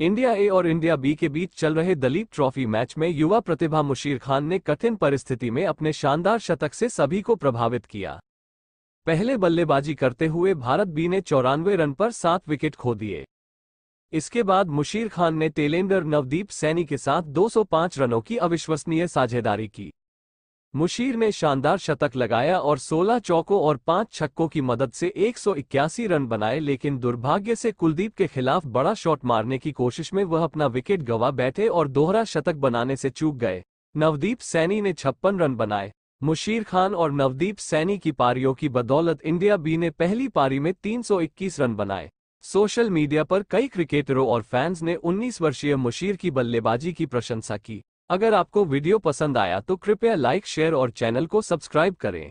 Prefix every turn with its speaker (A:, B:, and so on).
A: India ए और India B के बीच चल रहे दलीप ट्रॉफी मैच में युवा प्रतिभा मुशीर खान ने कठिन परिस्थिति में अपने शानदार शतक से सभी को प्रभावित किया पहले बल्लेबाजी करते हुए भारत बी ने चौरानवे रन पर सात विकेट खो दिए इसके बाद मुशीर खान ने तेलेंदर नवदीप सैनी के साथ 205 रनों की अविश्वसनीय साझेदारी की मुशीर ने शानदार शतक लगाया और 16 चौकों और 5 छक्कों की मदद से 181 रन बनाए लेकिन दुर्भाग्य से कुलदीप के खिलाफ बड़ा शॉट मारने की कोशिश में वह अपना विकेट गवा बैठे और दोहरा शतक बनाने से चूक गए नवदीप सैनी ने छप्पन रन बनाए मुशीर खान और नवदीप सैनी की पारियों की बदौलत इंडिया बी ने पहली पारी में 321 रन बनाए सोशल मीडिया पर कई क्रिकेटरों और फैंस ने 19 वर्षीय मुशीर की बल्लेबाजी की प्रशंसा की अगर आपको वीडियो पसंद आया तो कृपया लाइक शेयर और चैनल को सब्सक्राइब करें